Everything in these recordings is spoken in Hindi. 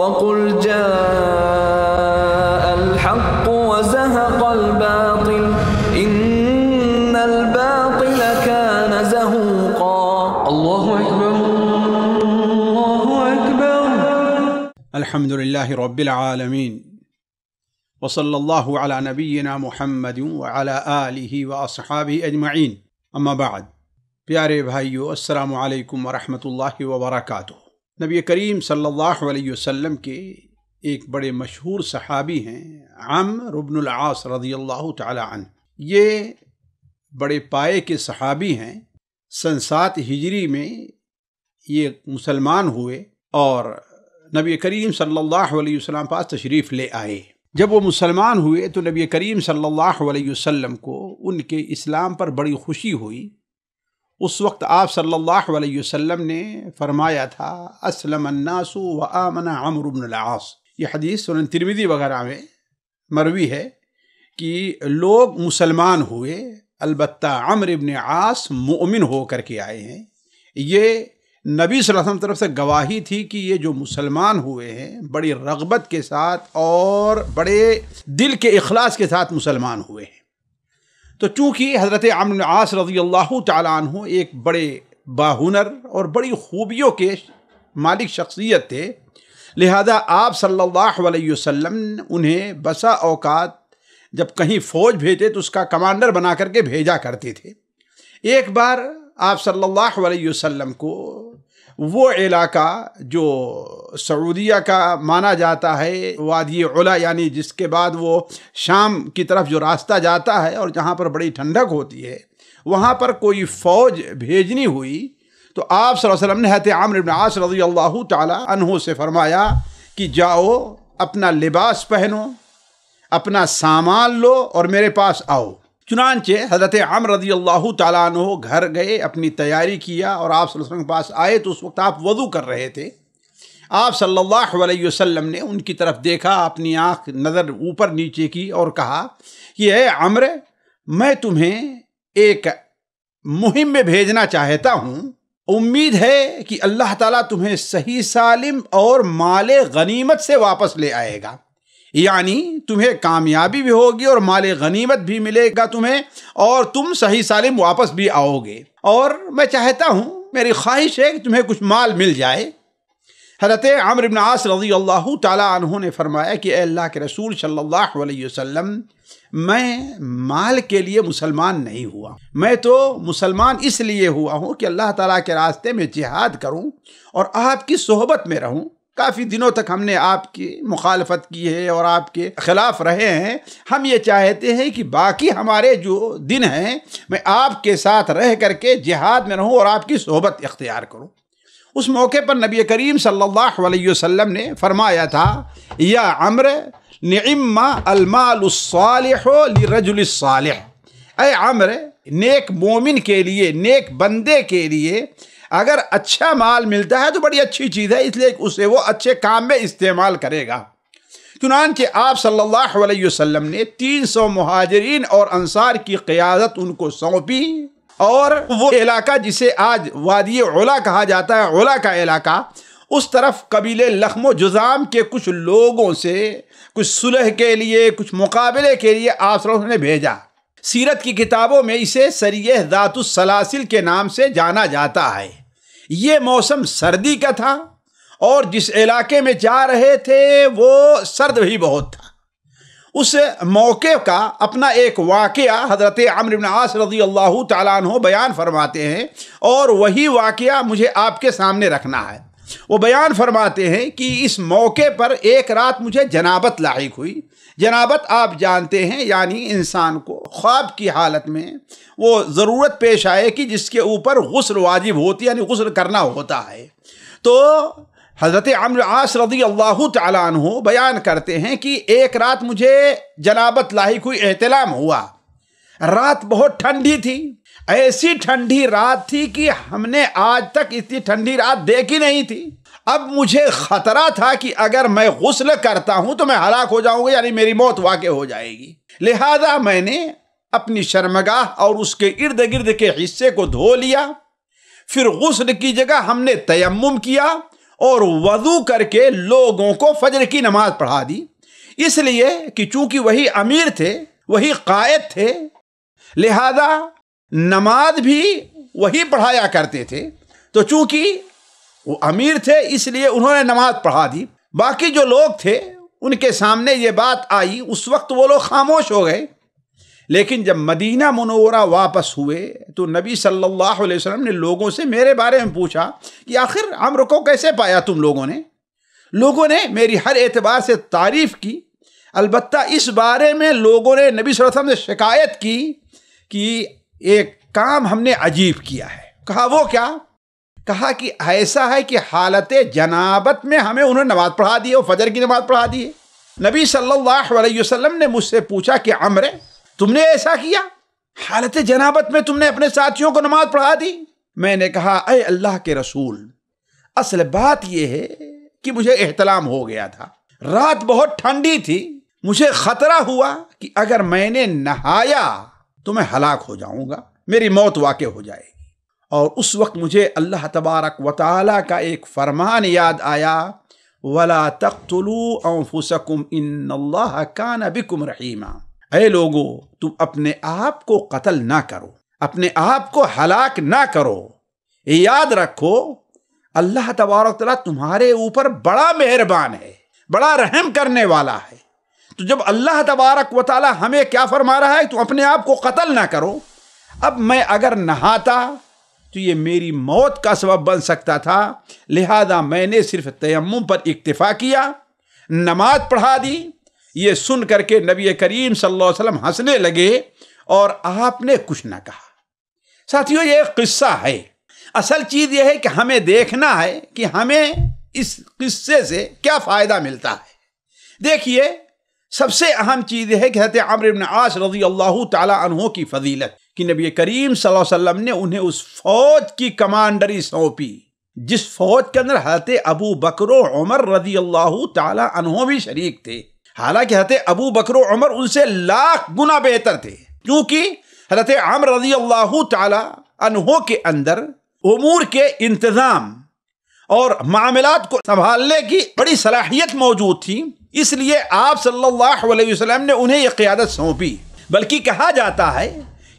وقل جاء الحق وزهق الباطل إن الباطل كان زهوقا الله أكبر الله أكبر الحمد لله رب العالمين وصلى الله على نبينا محمد وعلى آله وأصحابه أجمعين أما بعد بهايو السلام عليكم ورحمة الله وبركاته नबी करीम सल्लल्लाहु अलैहि वसल्लम के एक बड़े मशहूर सहाबी हैं आम रबनआस रदी अल्लाह तन ये बड़े पाए के सहाबी हैं सनसात हिजरी में ये मुसलमान हुए और नबी करीम सल्लल्लाहु अलैहि वसल्लम पास तशरीफ़ ले आए जब वो मुसलमान हुए तो नबी करीम सल्लल्लाहु अलैहि वसल्लम को उनके इस्लाम पर बड़ी खुशी हुई उस वक्त आप सल्लल्लाहु अलैहि वसल्लम ने फरमाया था असलम अन्नासु व आमना अमरबनआस ये हदीस सुन तिरमिदी वगैरह में मरवी है कि लोग मुसलमान हुए अलबत् अमर इबन आस मोमिन हो कर के आए हैं ये नबी वसल्लम तरफ से गवाही थी कि ये जो मुसलमान हुए हैं बड़ी रगबत के साथ और बड़े दिल के अखलास के साथ मुसलमान हुए हैं तो चूँकि हज़रत अमन आस रजी अल्लाह तु एक बड़े बाहुनर और बड़ी खूबियों के मालिक शख्सियत थे लिहाजा आप सल्लल्लाहु अलैहि वसल्लम उन्हें बसा औकात जब कहीं फ़ौज भेजे तो उसका कमांडर बना करके भेजा करते थे एक बार आप सल्लल्लाहु अलैहि वसल्लम को वो इलाका जो सऊदिया का माना जाता है वादी उला यानी जिसके बाद वो शाम की तरफ जो रास्ता जाता है और जहाँ पर बड़ी ठंडक होती है वहाँ पर कोई फ़ौज भेजनी हुई तो आप वसल्लम ने हत आमर आस रजी अल्लाह तहों से फरमाया कि जाओ अपना लिबास पहनो अपना सामान लो और मेरे पास आओ चुनानचे हज़रत आम रजी अल्लाह तु घर गए अपनी तैयारी किया और आप वसल्लम के पास आए तो उस वक्त आप वजू कर रहे थे आप सल्लल्लाहु अलैहि वसल्लम ने उनकी तरफ देखा अपनी आँख नज़र ऊपर नीचे की और कहा कि है अम्र मैं तुम्हें एक मुहिम में भेजना चाहता हूँ उम्मीद है कि अल्लाह ताला तुम्हें सही सालिम और माल गनीमत से वापस ले आएगा यानी तुम्हें कामयाबी भी होगी और माल गनीमत भी मिलेगा तुम्हें और तुम सही सालिम वापस भी आओगे और मैं चाहता हूँ मेरी ख्वाहिश है कि तुम्हें कुछ माल मिल जाए हजरत आमर इबन आस रजी अल्लाह तु ने फरमाया कि अल्लाह के रसूल सल्लल्लाहु अलैहि वसल्लम मैं माल के लिए मुसलमान नहीं हुआ मैं तो मुसलमान इसलिए हुआ हूँ कि अल्लाह ताला के रास्ते में जिहाद करूँ और आपकी सोहबत में रहूँ काफ़ी दिनों तक हमने आपकी मुखालफत की है और आपके खिलाफ रहे हैं हम ये चाहते हैं कि बाकी हमारे जो दिन हैं मैं आपके साथ रह करके जिहाद में रहूं और आपकी सोहबत इख्तियार करूं उस मौके पर नबी करीम सल्लल्लाहु अलैहि वसल्लम ने फरमाया था या अम्र नम्मा अलमालसालरजुलसाल अम्र नेक मोमिन के लिए नेक बंदे के लिए अगर अच्छा माल मिलता है तो बड़ी अच्छी चीज़ है इसलिए उसे वो अच्छे काम में इस्तेमाल करेगा चुनान के आप सल्लल्लाहु अलैहि वसल्लम ने 300 महाजरीन और अंसार की क़्यादत उनको सौंपी और वो इलाका जिसे आज वादी ओला कहा जाता है ओला का इलाका उस तरफ कबीले लखम जुजाम के कुछ लोगों से कुछ सुलह के लिए कुछ मुकाबले के लिए आप ने भेजा सीरत की किताबों में इसे सरिय दातुसलासिल के नाम से जाना जाता है ये मौसम सर्दी का था और जिस इलाके में जा रहे थे वो सर्द भी बहुत था उस मौके का अपना एक वाक़ हज़रत अमर आस रजी अल्लाह तैन बयान फरमाते हैं और वही वाक़ मुझे आपके सामने रखना है वो बयान फरमाते हैं कि इस मौके पर एक रात मुझे जनाबत लाइक हुई जनाबत आप जानते हैं यानी इंसान को ख्वाब की हालत में वो ज़रूरत पेश आए कि जिसके ऊपर गसल वाजिब होती यानी गसल करना होता है तो हज़रत अमर आस रदी अल्लाह हो बयान करते हैं कि एक रात मुझे जनाबत लाइक हुई एहतलाम हुआ रात बहुत ठंडी थी ऐसी ठंडी रात थी कि हमने आज तक इतनी ठंडी रात देखी नहीं थी अब मुझे खतरा था कि अगर मैं गुस्ल करता हूं तो मैं हलाक हो जाऊंगा यानी मेरी मौत वाक़ हो जाएगी लिहाजा मैंने अपनी शर्मगाह और उसके इर्द गिर्द के हिस्से को धो लिया फिर गुस्ल की जगह हमने तयम किया और वजू करके लोगों को फजर की नमाज पढ़ा दी इसलिए कि चूंकि वही अमीर थे वही कायद थे लिहाजा नमाज भी वही पढ़ाया करते थे तो चूंकि वो अमीर थे इसलिए उन्होंने नमाज पढ़ा दी बाकी जो लोग थे उनके सामने ये बात आई उस वक्त वो लोग खामोश हो गए लेकिन जब मदीना मनोरा वापस हुए तो नबी सल्लल्लाहु अलैहि वसल्लम ने लोगों से मेरे बारे में पूछा कि आखिर अम्र को कैसे पाया तुम लोगों ने लोगों ने मेरी हर एतबार से तारीफ़ की अलबत् इस बारे में लोगों ने नबी वसल्लम से शिकायत की कि एक काम हमने अजीब किया है कहा वो क्या कहा कि ऐसा है कि हालत जनाबत में हमें उन्होंने नमाज पढ़ा दी और फजर की नमाज पढ़ा दी है नबी सल्लल्लाहु अलैहि वसल्लम ने मुझसे पूछा कि अमर तुमने ऐसा किया हालत जनाबत में तुमने अपने साथियों को नमाज पढ़ा दी मैंने कहा अय अल्लाह के रसूल असल बात यह है कि मुझे एहतलाम हो गया था रात बहुत ठंडी थी मुझे खतरा हुआ कि अगर मैंने नहाया तो मैं हलाक हो जाऊंगा मेरी मौत वाक़ हो जाएगी और उस वक्त मुझे अल्लाह तबारक वाली का एक फरमान याद आया वला तख्तलू अफुसकुम इन का बिकुम रहीमा अरे लोगो तुम अपने आप को कत्ल ना करो अपने आप को हलाक ना करो याद रखो अल्लाह तबारक तुम्हारे ऊपर बड़ा मेहरबान है बड़ा रहम करने वाला है तो जब अल्लाह तबारक वाल हमें क्या फरमा रहा है तो अपने आप को कत्ल ना करो अब मैं अगर नहाता तो ये मेरी मौत का सबब बन सकता था लिहाजा मैंने सिर्फ तयम पर इक्तफ़ा किया नमाज पढ़ा दी ये सुन करके नबी करीम सल्लम हंसने लगे और आपने कुछ ना कहा साथियों ये किस्सा है असल चीज़ यह है कि हमें देखना है कि हमें इस किस्से से क्या फ़ायदा मिलता है देखिए सबसे अहम चीज़ है कि हत आमर आस रजी अल्लाह तहों की फजीलत कि नबी करीम वसल्लम ने उन्हें उस फौज की कमांडरी सौंपी जिस फौज के अंदर हजरत अबू बकर उमर रजी अल्लाह तहों भी शरीक थे हालांकि हत अबू बकर उमर उनसे लाख गुना बेहतर थे क्योंकि हजरत आमर रजी अल्लाह तहों के अंदर उमूर के इंतज़ाम और मामलात को संभालने की बड़ी सलाहियत मौजूद थी इसलिए आप सल्लल्लाहु अलैहि वसल्लम ने उन्हें यह क़्यादत सौंपी बल्कि कहा जाता है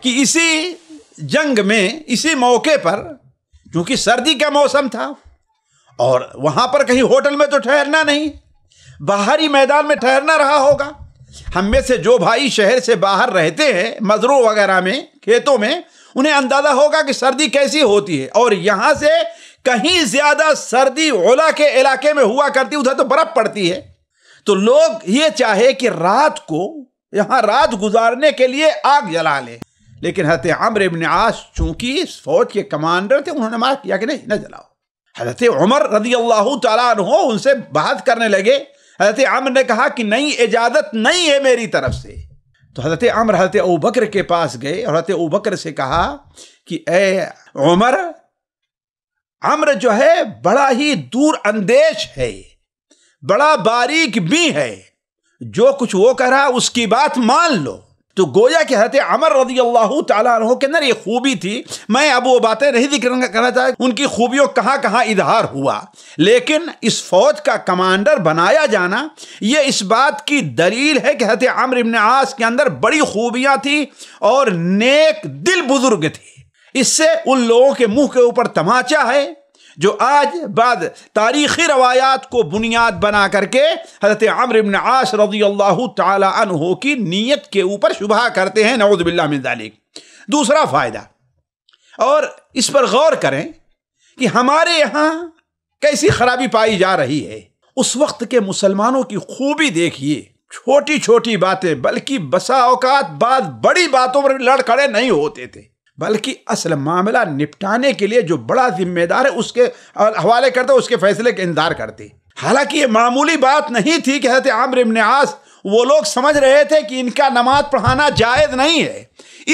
कि इसी जंग में इसी मौके पर क्योंकि सर्दी का मौसम था और वहाँ पर कहीं होटल में तो ठहरना नहीं बाहरी मैदान में ठहरना रहा होगा हम में से जो भाई शहर से बाहर रहते हैं मजरों वगैरह में खेतों में उन्हें अंदाज़ा होगा कि सर्दी कैसी होती है और यहाँ से कहीं ज़्यादा सर्दी ओला के इलाके में हुआ करती उधर तो बर्फ़ पड़ती है तो लोग ये चाहे कि रात को यहां रात गुजारने के लिए आग जला ले लेकिन हजरत आमर इबन आस चूंकि इस फौज के कमांडर थे उन्होंने माफ किया कि नहीं न जलाओ हजरत उमर रजी अल्लाह तहो उनसे बात करने लगे हजरत आमर ने कहा कि नहीं इजाजत नहीं है मेरी तरफ से तो हजरत आमर हजरत अबू बकर के पास गए और हजरत अबू बकर से कहा कि ए उमर अम्र जो है बड़ा ही दूर अंदेश है बड़ा बारीक भी है जो कुछ वो कह रहा उसकी बात मान लो तो गोया के हजरत अमर रजी अल्लाह तहों के अंदर ये खूबी थी मैं अब वो बातें नहीं जिक्र करना चाहता उनकी खूबियों कहाँ कहाँ इजहार हुआ लेकिन इस फौज का कमांडर बनाया जाना ये इस बात की दलील है कि हजरत अमर इबन आस के अंदर बड़ी खूबियाँ थी और नेक दिल बुजुर्ग थी इससे उन लोगों के मुंह के ऊपर तमाचा है जो आज बाद तारीख़ी रवायात को बुनियाद बना करके हज़रत अमर इबन आस रजी अल्लाह तहो की नीयत के ऊपर शुभा करते हैं नवदबिल्ला दूसरा फ़ायदा और इस पर गौर करें कि हमारे यहाँ कैसी खराबी पाई जा रही है उस वक्त के मुसलमानों की खूबी देखिए छोटी छोटी बातें बल्कि बसा औकात बाद बड़ी बातों पर लड़ खड़े नहीं होते थे बल्कि असल मामला निपटाने के लिए जो बड़ा जिम्मेदार है उसके हवाले करते उसके फैसले का इंतजार करते हालांकि ये मामूली बात नहीं थी कि हजरत आम्र आस वो लोग समझ रहे थे कि इनका नमाज पढ़ाना जायज़ नहीं है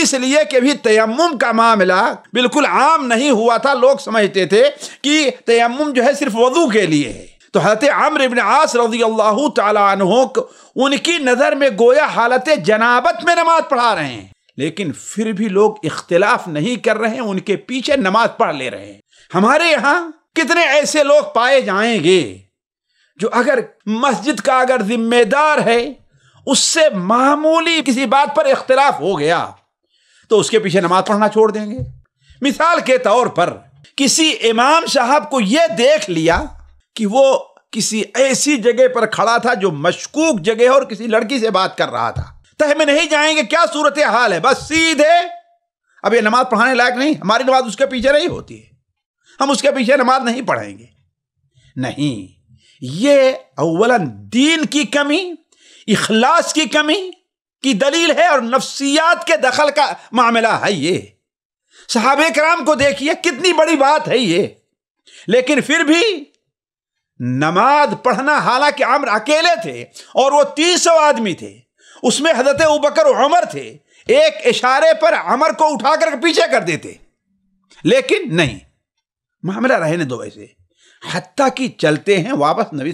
इसलिए कि भी तयम का मामला बिल्कुल आम नहीं हुआ था लोग समझते थे कि तयम जो है सिर्फ वजू के लिए है तो हजरत आम्र इबन आस रजी अल्लाह तहों उनकी नज़र में गोया हालत जनाबत में नमाज पढ़ा रहे हैं लेकिन फिर भी लोग इख्तलाफ नहीं कर रहे हैं उनके पीछे नमाज पढ़ ले रहे हैं हमारे यहां कितने ऐसे लोग पाए जाएंगे जो अगर मस्जिद का अगर जिम्मेदार है उससे मामूली किसी बात पर इख्तलाफ हो गया तो उसके पीछे नमाज पढ़ना छोड़ देंगे मिसाल के तौर पर किसी इमाम साहब को यह देख लिया कि वो किसी ऐसी जगह पर खड़ा था जो मशकूक जगह और किसी लड़की से बात कर रहा था तह में नहीं जाएंगे क्या सूरत हाल है बस सीधे अब ये नमाज पढ़ाने लायक नहीं हमारी नमाज उसके पीछे नहीं होती है हम उसके पीछे नमाज नहीं पढ़ाएंगे नहीं ये अवला दीन की कमी इखलास की कमी की दलील है और नफ्सियात के दखल का मामला है ये साहब कराम को देखिए कितनी बड़ी बात है ये लेकिन फिर भी नमाज पढ़ना हालांकि आम्र अकेले थे और वो सौ आदमी थे उसमें हजरत बकर उमर थे एक इशारे पर अमर को उठाकर पीछे कर देते लेकिन नहीं मामला रहने दो ऐसे हत्या की चलते हैं वापस नबी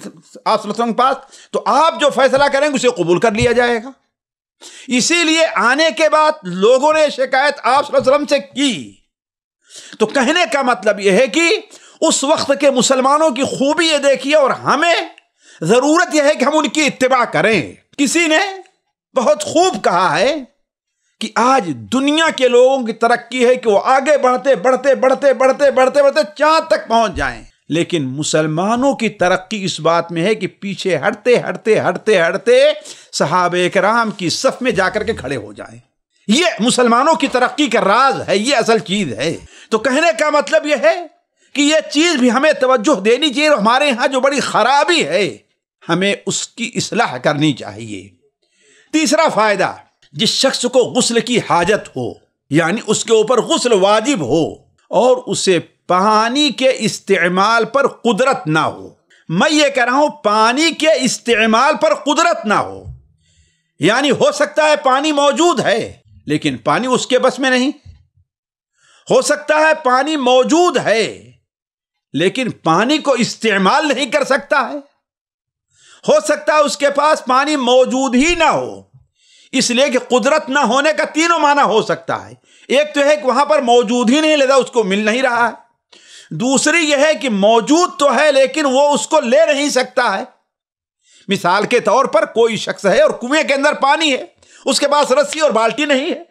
आप के पास तो आप जो फैसला करेंगे उसे कबूल कर लिया जाएगा इसीलिए आने के बाद लोगों ने शिकायत आप से की तो कहने का मतलब यह है कि उस वक्त के मुसलमानों की खूबी यह देखिए और हमें ज़रूरत यह है कि हम उनकी इतबा करें किसी ने बहुत खूब कहा है कि आज दुनिया के लोगों की तरक्की है कि वो आगे बढ़ते बढ़ते बढ़ते बढ़ते बढ़ते बढ़ते चांद तक पहुंच जाएं लेकिन मुसलमानों की तरक्की इस बात में है कि पीछे हटते हटते हटते हटते सहाब कराम की सफ में जाकर के खड़े हो जाए ये मुसलमानों की तरक्की का राज है ये असल चीज है तो कहने का मतलब यह है कि यह चीज भी हमें तवज्जो देनी चाहिए हमारे यहां जो बड़ी खराबी है हमें उसकी इसलाह करनी चाहिए तीसरा फायदा जिस शख्स को गसल की हाजत हो यानी उसके ऊपर गसल वाजिब हो और उसे पानी के इस्तेमाल पर कुदरत ना हो मैं ये कह रहा हूं पानी के इस्तेमाल पर कुदरत ना हो यानी हो सकता है पानी मौजूद है लेकिन पानी उसके बस में नहीं हो सकता है पानी मौजूद है लेकिन पानी को इस्तेमाल नहीं कर सकता है हो सकता है उसके पास पानी मौजूद ही ना हो इसलिए कि कुदरत ना होने का तीनों माना हो सकता है एक तो है कि वहां पर मौजूद ही नहीं लेता उसको मिल नहीं रहा है दूसरी यह है कि मौजूद तो है लेकिन वो उसको ले नहीं सकता है मिसाल के तौर पर कोई शख्स है और कुएं के अंदर पानी है उसके पास रस्सी और बाल्टी नहीं है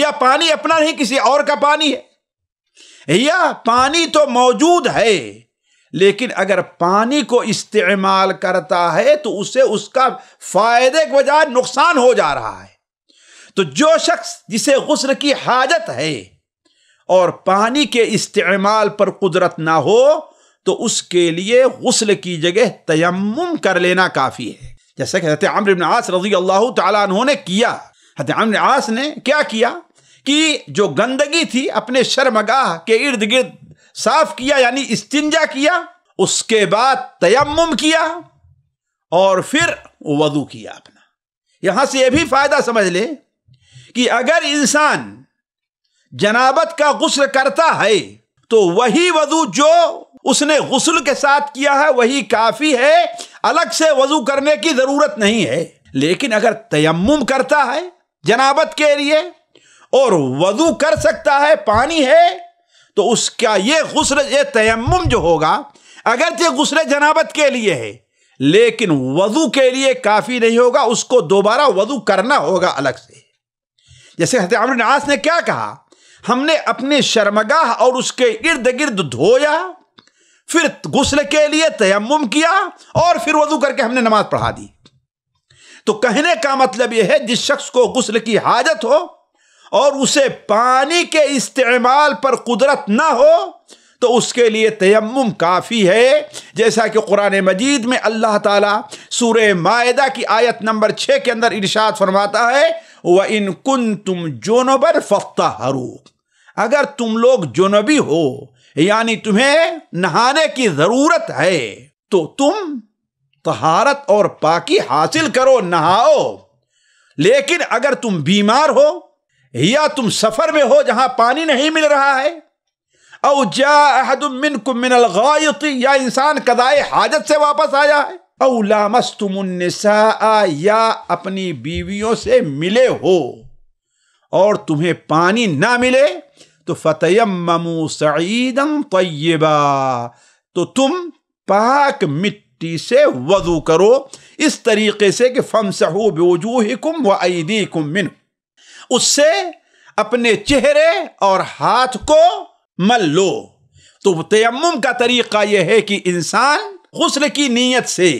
या पानी अपना नहीं किसी और का पानी है या पानी तो मौजूद है लेकिन अगर पानी को इस्तेमाल करता है तो उसे उसका फायदे के बजाय नुकसान हो जा रहा है तो जो शख्स जिसे गुस्ल की हाजत है और पानी के इस्तेमाल पर कुदरत ना हो तो उसके लिए गुस्ल की जगह तयम कर लेना काफ़ी है जैसे कि हजरत आस रजी अल्लाह तु ने किया हजरत आस ने क्या किया कि जो गंदगी थी अपने शर्मगाह के इर्द गिर्द साफ किया यानी इस्तिंजा किया उसके बाद तयम किया और फिर वजू किया अपना यहां से यह भी फायदा समझ ले कि अगर इंसान जनाबत का गुस्ल करता है तो वही वजू जो उसने गुस्ल के साथ किया है वही काफी है अलग से वजू करने की जरूरत नहीं है लेकिन अगर तयम करता है जनाबत के लिए और वजू कर सकता है पानी है तो उसका ये गुसल ये तयम जो होगा अगरचे गुसल जनाबत के लिए है लेकिन वजू के लिए काफ़ी नहीं होगा उसको दोबारा वजू करना होगा अलग से जैसे हजरत नास ने क्या कहा हमने अपने शर्मगाह और उसके इर्द गिर्द धोया फिर गुसल के लिए तयम किया और फिर वजू करके हमने नमाज पढ़ा दी तो कहने का मतलब यह है जिस शख्स को गुसल की हाजत हो और उसे पानी के इस्तेमाल पर कुदरत ना हो तो उसके लिए तयम काफ़ी है जैसा कि कुरान मजीद में अल्लाह ताला सूर्य मायदा की आयत नंबर छः के अंदर इरशाद फरमाता है व इन कुन तुम जोनबर फ़ख्ता हरूक अगर तुम लोग जोनबी हो यानी तुम्हें नहाने की ज़रूरत है तो तुम तहारत और पाकी हासिल करो नहाओ लेकिन अगर तुम बीमार हो या तुम सफर में हो जहां पानी नहीं मिल रहा है औजाहदमिन मिनल या इंसान कदाए हाजत से वापस आया है औलामस तुमसा या अपनी बीवियों से मिले हो और तुम्हें पानी ना मिले तो ममो सईदम तय्यबा तो तुम पाक मिट्टी से वजू करो इस तरीके से कि फमसहू बेवजूह कुम व आईदी कुम मिन उससे अपने चेहरे और हाथ को मल लो तो तयम का तरीका यह है कि इंसान गुस्ल की नीयत से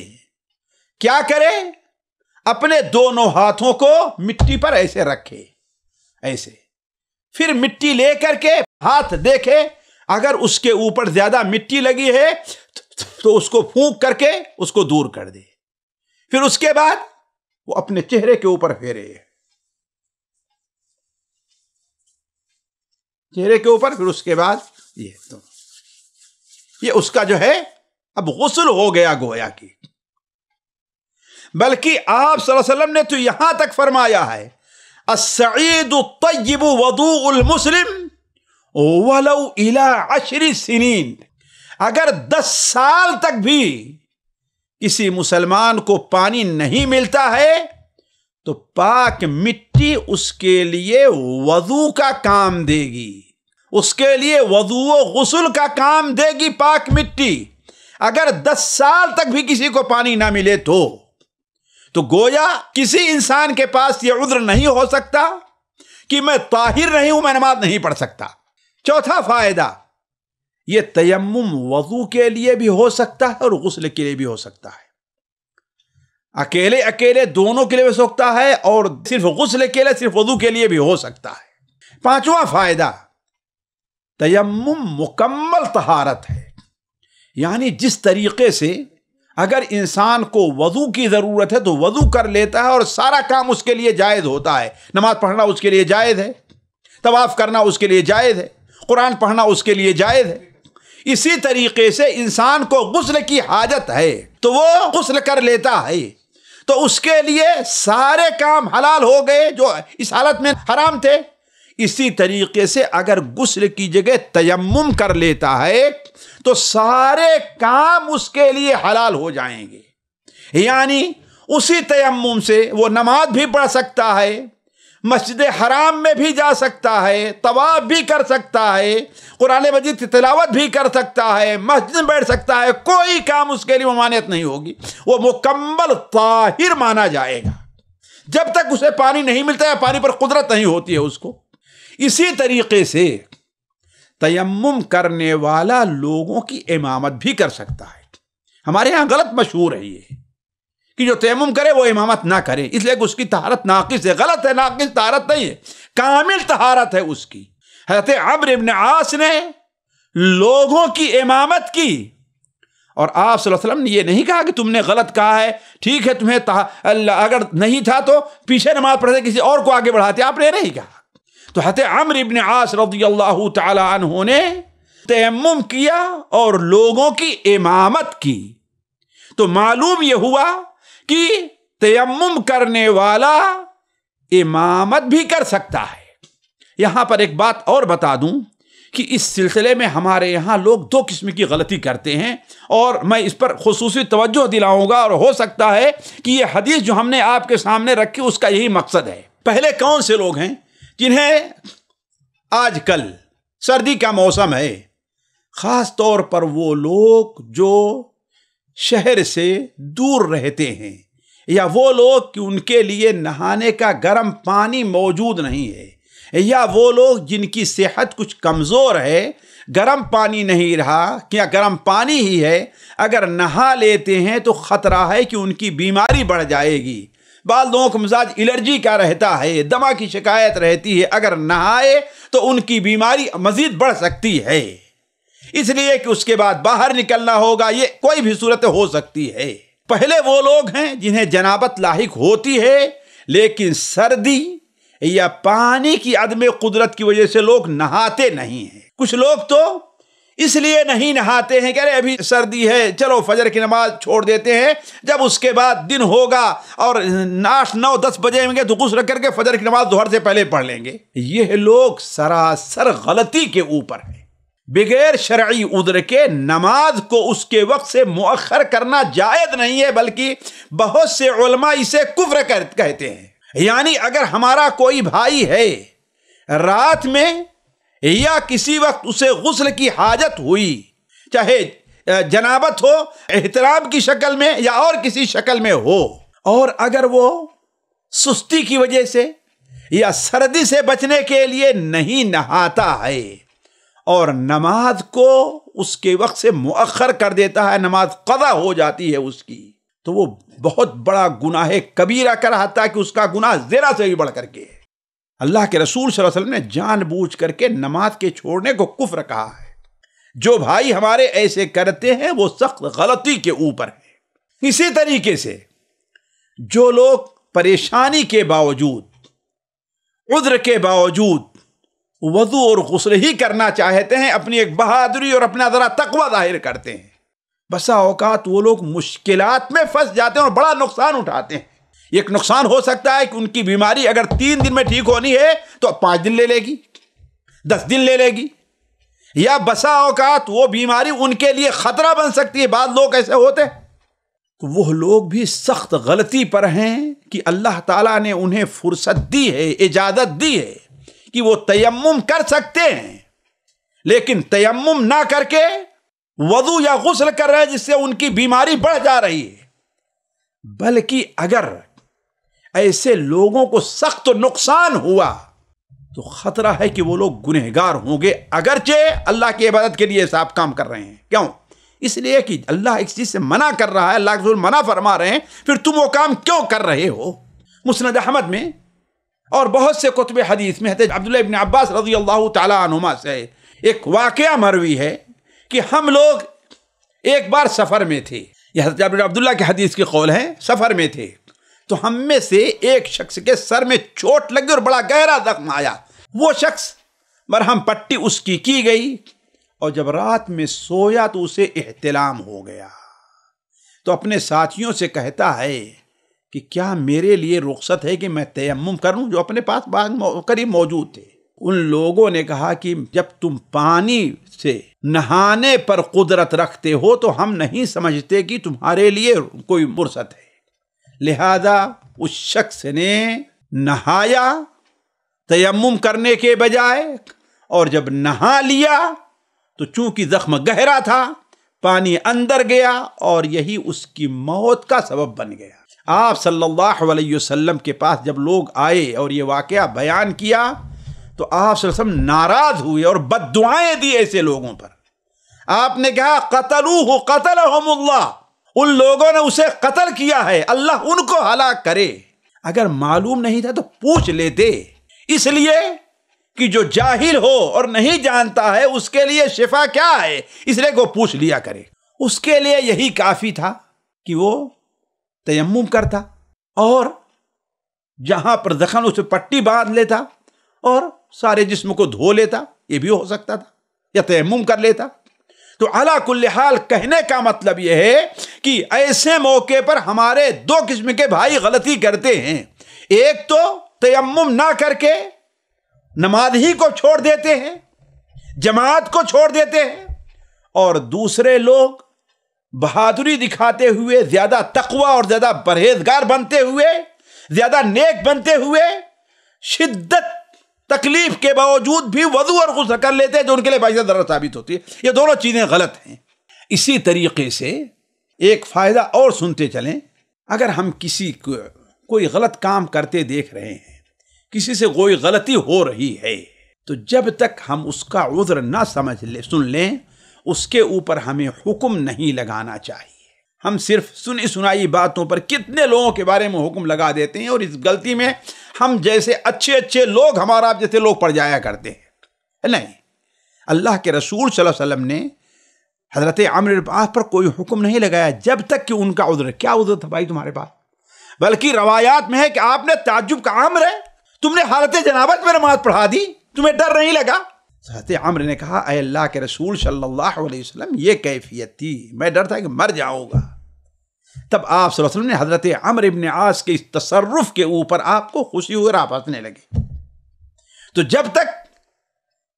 क्या करे अपने दोनों हाथों को मिट्टी पर ऐसे रखे ऐसे फिर मिट्टी लेकर के हाथ देखे अगर उसके ऊपर ज्यादा मिट्टी लगी है तो उसको फूंक करके उसको दूर कर दे फिर उसके बाद वो अपने चेहरे के ऊपर फेरे चेहरे के ऊपर फिर उसके बाद ये तो ये उसका जो है अब गसल हो गया गोया की बल्कि आप वसल्लम ने तो यहां तक फरमाया है असईद तयब वदू मुस्लिम इला अशरी सिनीन अगर दस साल तक भी किसी मुसलमान को पानी नहीं मिलता है तो पाक मिट्टी उसके लिए वजू का काम देगी उसके लिए वजू गसल का काम देगी पाक मिट्टी अगर दस साल तक भी किसी को पानी ना मिले तो तो गोया किसी इंसान के पास यह उद्र नहीं हो सकता कि मैं ताहिर नहीं हूं मैं नमाज नहीं पढ़ सकता चौथा फायदा यह तयम वजू के लिए भी हो सकता है और गसल के लिए भी हो सकता है अकेले अकेले दोनों के लिए हो सकता है और सिर्फ गसल के लिए सिर्फ वजू के लिए भी हो सकता है पांचवा फायदा तयम मुकम्मल तहारत है यानी जिस तरीके से अगर इंसान को वजू की ज़रूरत है तो वजू कर लेता है और सारा काम उसके लिए जायज़ होता है नमाज़ पढ़ना उसके लिए जायज़ है तवाफ़ करना उसके लिए जायज़ है कुरान पढ़ना उसके लिए जायज़ है इसी तरीके से इंसान को गसल की हाजत है तो वो गसल कर लेता है तो उसके लिए सारे काम हलाल हो गए जो इस हालत में हराम थे इसी तरीके से अगर गुस्ल की जगह तयम कर लेता है तो सारे काम उसके लिए हलाल हो जाएंगे यानी उसी तयम से वो नमाज भी पढ़ सकता है मस्जिद हराम में भी जा सकता है तवाफ भी कर सकता है कुरान मजीद की तलावत भी कर सकता है मस्जिद में बैठ सकता है कोई काम उसके लिए ममानियत नहीं होगी वो मुकम्मल ताहिर माना जाएगा जब तक उसे पानी नहीं मिलता है पानी पर कुदरत नहीं होती है उसको इसी तरीके से तयम करने वाला लोगों की इमामत भी कर सकता है हमारे यहाँ गलत मशहूर है ये कि जो तयम करे वो इमामत ना करे इसलिए उसकी तहारत नाकिस है गलत है नाकिस तहारत नहीं है कामिल तहारत है उसकी हजरत अब्र इबन आस ने लोगों की इमामत की और आप वसल्लम ने यह नहीं कहा कि तुमने गलत कहा है ठीक है तुम्हें अगर नहीं था तो पीछे नमाज पढ़ते किसी और को आगे बढ़ाते आपने नहीं कहा तो हत अमर इबन आस रदी ने तयम किया और लोगों की इमामत की तो मालूम यह हुआ कि तयम करने वाला इमामत भी कर सकता है यहां पर एक बात और बता दूं कि इस सिलसिले में हमारे यहाँ लोग दो किस्म की गलती करते हैं और मैं इस पर खसूस तवज्जो दिलाऊंगा और हो सकता है कि ये हदीस जो हमने आपके सामने रखी उसका यही मकसद है पहले कौन से लोग हैं जिन्हें आजकल सर्दी का मौसम है ख़ास तौर पर वो लोग जो शहर से दूर रहते हैं या वो लोग कि उनके लिए नहाने का गर्म पानी मौजूद नहीं है या वो लोग जिनकी सेहत कुछ कमज़ोर है गर्म पानी नहीं रहा क्या गर्म पानी ही है अगर नहा लेते हैं तो ख़तरा है कि उनकी बीमारी बढ़ जाएगी बाल लोगों का मिजाज एलर्जी का रहता है दमा की शिकायत रहती है अगर नहाए तो उनकी बीमारी मजीद बढ़ सकती है इसलिए कि उसके बाद बाहर निकलना होगा ये कोई भी सूरत हो सकती है पहले वो लोग हैं जिन्हें जनाबत लाक होती है लेकिन सर्दी या पानी की अदम कुदरत की वजह से लोग नहाते नहीं हैं कुछ लोग तो इसलिए नहीं नहाते हैं कह रहे अभी सर्दी है चलो फजर की नमाज छोड़ देते हैं जब उसके बाद दिन होगा और आठ नौ दस बजे होंगे तो रख करके फजर की नमाज दोहर से पहले पढ़ लेंगे यह लोग सरासर गलती के ऊपर है बगैर शरा उद्र के नमाज को उसके वक्त से मौखर करना जायद नहीं है बल्कि बहुत से उलमा इसे कुफ्र कहते हैं यानी अगर हमारा कोई भाई है रात में या किसी वक्त उसे गसल की हाजत हुई चाहे जनाबत हो एहतराम की शक्ल में या और किसी शक्ल में हो और अगर वो सुस्ती की वजह से या सर्दी से बचने के लिए नहीं नहाता है और नमाज को उसके वक्त से मؤखर कर देता है नमाज कदा हो जाती है उसकी तो वो बहुत बड़ा गुनाह कबीरा कर है कि उसका गुनाह ज़रा से भी बढ़ करके है अल्लाह के रसूल वसल्लम ने जानबूझ करके नमाज के छोड़ने को कुफ्र कहा है जो भाई हमारे ऐसे करते हैं वो सख्त गलती के ऊपर है इसी तरीके से जो लोग परेशानी के बावजूद उज्र के बावजूद वजू और गसल ही करना चाहते हैं अपनी एक बहादुरी और अपना ज़रा तकवा जाहिर करते हैं बसा अवकात वो लोग मुश्किलात में फंस जाते हैं और बड़ा नुकसान उठाते हैं एक नुकसान हो सकता है कि उनकी बीमारी अगर तीन दिन में ठीक होनी है तो पांच दिन ले लेगी दस दिन ले लेगी या बसा औकात वो बीमारी उनके लिए खतरा बन सकती है बाद लोग ऐसे होते तो वह लोग भी सख्त गलती पर हैं कि अल्लाह ताला ने उन्हें फुर्सत दी है इजाज़त दी है कि वो तयम कर सकते हैं लेकिन तयम ना करके वजू या गसल कर रहे हैं जिससे उनकी बीमारी बढ़ जा रही है बल्कि अगर ऐसे लोगों को सख्त नुकसान हुआ तो खतरा है कि वो लोग गुनहगार होंगे अगरचे अल्लाह की इबादत के लिए साफ काम कर रहे हैं क्यों इसलिए कि अल्लाह इस चीज़ से मना कर रहा है अल्लाह के मना फरमा रहे हैं फिर तुम वो काम क्यों कर रहे हो मुस्द अहमद में और बहुत से कुतब हदीस में अब्दुल्ला अब्बास रजी अल्लाह तुमा से एक वाक़ मरवी है कि हम लोग एक बार सफ़र में थे यह हजरत अब्दुल्ला के हदीस के कौल हैं सफ़र में थे तो हम में से एक शख्स के सर में चोट लगी और बड़ा गहरा जख्म आया वो शख्स मरहम पट्टी उसकी की गई और जब रात में सोया तो उसे एहतलाम हो गया तो अपने साथियों से कहता है कि क्या मेरे लिए रुख्सत है कि मैं तयम करूं जो अपने पास करीब मौजूद थे उन लोगों ने कहा कि जब तुम पानी से नहाने पर कुदरत रखते हो तो हम नहीं समझते कि तुम्हारे लिए कोई फुर्सत है लिहाजा उस शख्स ने नहाया तयम करने के बजाय और जब नहा लिया तो चूंकि जख्म गहरा था पानी अंदर गया और यही उसकी मौत का सबब बन गया आप सल्लल्लाहु अलैहि वसल्लम के पास जब लोग आए और ये वाक़ बयान किया तो आप नाराज़ हुए और बद दी ऐसे लोगों पर आपने कहा कतलू हो कतल हमल्ला उन लोगों ने उसे कत्ल किया है अल्लाह उनको हलाक करे अगर मालूम नहीं था तो पूछ लेते इसलिए कि जो जाहिल हो और नहीं जानता है उसके लिए शिफा क्या है इसलिए वो पूछ लिया करे उसके लिए यही काफ़ी था कि वो तयम करता और जहां पर जख्म उसे पट्टी बांध लेता और सारे जिस्म को धो लेता ये भी हो सकता था या तयम कर लेता तो अला हाल कहने का मतलब यह है कि ऐसे मौके पर हमारे दो किस्म के भाई गलती करते हैं एक तो तयम ना करके नमाज ही को छोड़ देते हैं जमात को छोड़ देते हैं और दूसरे लोग बहादुरी दिखाते हुए ज्यादा तकवा और ज्यादा परहेजगार बनते हुए ज्यादा नेक बनते हुए शिद्दत तकलीफ के बावजूद भी वजू और गुस्सा कर लेते हैं जो उनके लिए बाइजा दर्र साबित होती है ये दोनों चीज़ें गलत हैं इसी तरीके से एक फ़ायदा और सुनते चलें अगर हम किसी को कोई गलत काम करते देख रहे हैं किसी से कोई गलती हो रही है तो जब तक हम उसका उज्र ना समझ ले सुन लें उसके ऊपर हमें हुक्म नहीं लगाना चाहिए हम सिर्फ सुनी सुनाई बातों पर कितने लोगों के बारे में हुक्म लगा देते हैं और इस गलती में हम जैसे अच्छे अच्छे लोग हमारा आप जैसे लोग पड़ जाया करते हैं नहीं अल्लाह के रसूल वसल्लम ने हज़रत आमिर पास पर कोई हुक्म नहीं लगाया जब तक कि उनका उधर क्या उधर था भाई तुम्हारे पास बल्कि रवायात में है कि आपने ताजुब का आम्र है तुमने हालत जनाबत में नमाज पढ़ा दी तुम्हें डर नहीं लगा हजरत आमिर ने कहा अल्लाह के रसूल सल्लल्लाहु अलैहि वसल्लम ये कैफियत थी मैं डर था कि मर जाऊंगा तब आप वसल्लम ने हजरत अमर इबन आस के इस तसरफ के ऊपर आपको खुशी और आप हंसने लगे तो जब तक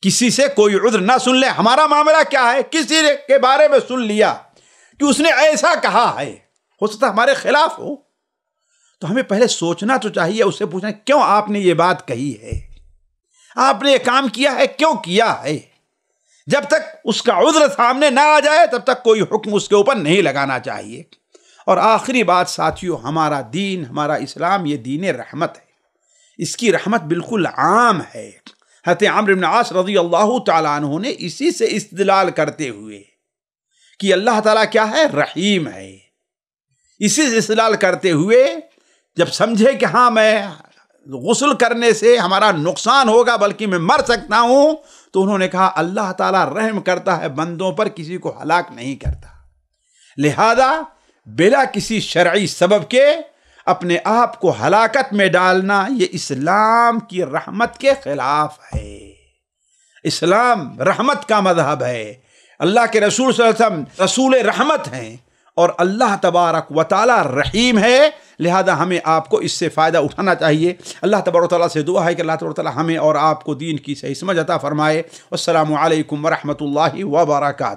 किसी से कोई उद्र ना सुन ले हमारा मामला क्या है किसी के बारे में सुन लिया कि उसने ऐसा कहा है हो सकता हमारे खिलाफ हो तो हमें पहले सोचना तो चाहिए उससे पूछना क्यों आपने ये बात कही है आपने ये काम किया है क्यों किया है जब तक उसका उज्र सामने ना आ जाए तब तक कोई हुक्म उसके ऊपर नहीं लगाना चाहिए और आखिरी बात साथियों हमारा दीन हमारा इस्लाम ये दीन रहमत है इसकी रहमत बिल्कुल आम है हत आम्र आस रजी अल्लाह तु ने इसी से इस्तलाल करते हुए कि अल्लाह ताला क्या है रहीम है इसी से इस्तलाल करते हुए जब समझे कि हाँ मैं गसल करने से हमारा नुकसान होगा बल्कि मैं मर सकता हूँ तो उन्होंने कहा अल्लाह ताला रहम करता है बंदों पर किसी को हलाक नहीं करता लिहाजा बिला किसी शर्य सबब के अपने आप को हलाकत में डालना ये इस्लाम की रहमत के खिलाफ है इस्लाम रहमत का मजहब है अल्लाह के रसूल वसम रसूल रहमत हैं और अल्लाह तबारक व रहीम है लिहाजा हमें आपको इससे फ़ायदा उठाना चाहिए अल्लाह तबर ताली से दुआ है कि अल्लाह तबर ताली हमें और आपको दीन की सही समझ अता फ़रमाए अल्लाम वरहमल वर्का